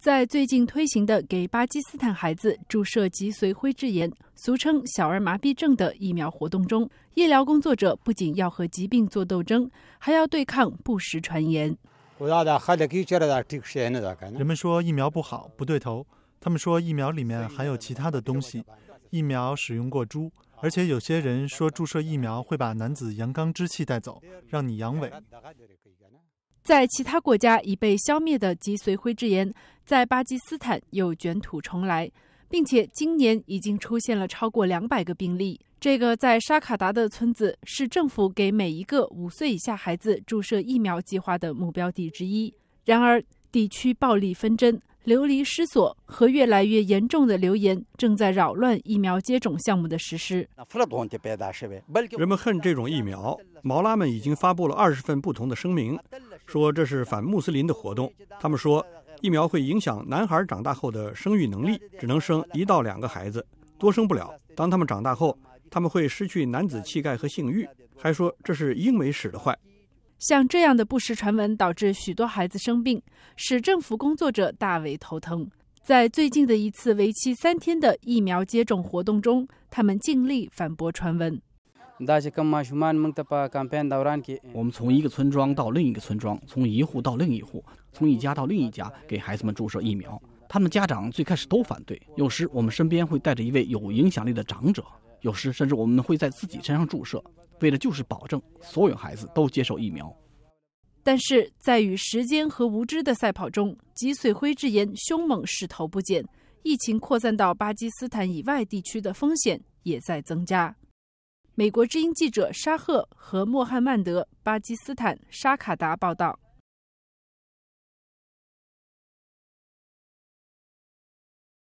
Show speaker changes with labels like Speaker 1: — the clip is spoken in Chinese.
Speaker 1: 在最近推行的给巴基斯坦孩子注射脊髓灰质炎（俗称小儿麻痹症）的疫苗活动中，医疗工作者不仅要和疾病作斗争，还要对抗不实传言。
Speaker 2: 人们说疫苗不好、不对头，他们说疫苗里面含有其他的东西，疫苗使用过猪，而且有些人说注射疫苗会把男子阳刚之气带走，让你阳痿。
Speaker 1: 在其他国家已被消灭的脊髓灰质炎，在巴基斯坦又卷土重来，并且今年已经出现了超过两百个病例。这个在沙卡达的村子是政府给每一个五岁以下孩子注射疫苗计划的目标地之一。然而，地区暴力纷争、流离失所和越来越严重的流言正在扰乱疫苗接种项目的实施。
Speaker 3: 人们恨这种疫苗。毛拉们已经发布了二十份不同的声明。说这是反穆斯林的活动。他们说，疫苗会影响男孩长大后的生育能力，只能生一到两个孩子，多生不了。当他们长大后，他们会失去男子气概和性欲。还说这是英美使的坏。
Speaker 1: 像这样的不实传闻导致许多孩子生病，使政府工作者大为头疼。在最近的一次为期三天的疫苗接种活动中，他们尽力反驳传闻。
Speaker 4: 我们从一个村庄到另一个村庄，从一户到另一户，从一家到另一家，给孩子们注射疫苗。他们家长最开始都反对。有时我们身边会带着一位有影响力的长者，有时甚至我们会在自己身上注射，为的就是保证所有孩子都接受疫苗。
Speaker 1: 但是在与时间和无知的赛跑中，脊髓灰质炎凶猛势头不减，疫情扩散到巴基斯坦以外地区的风险也在增加。美国之音记者沙赫和莫汉曼德，巴基斯坦沙卡达报道。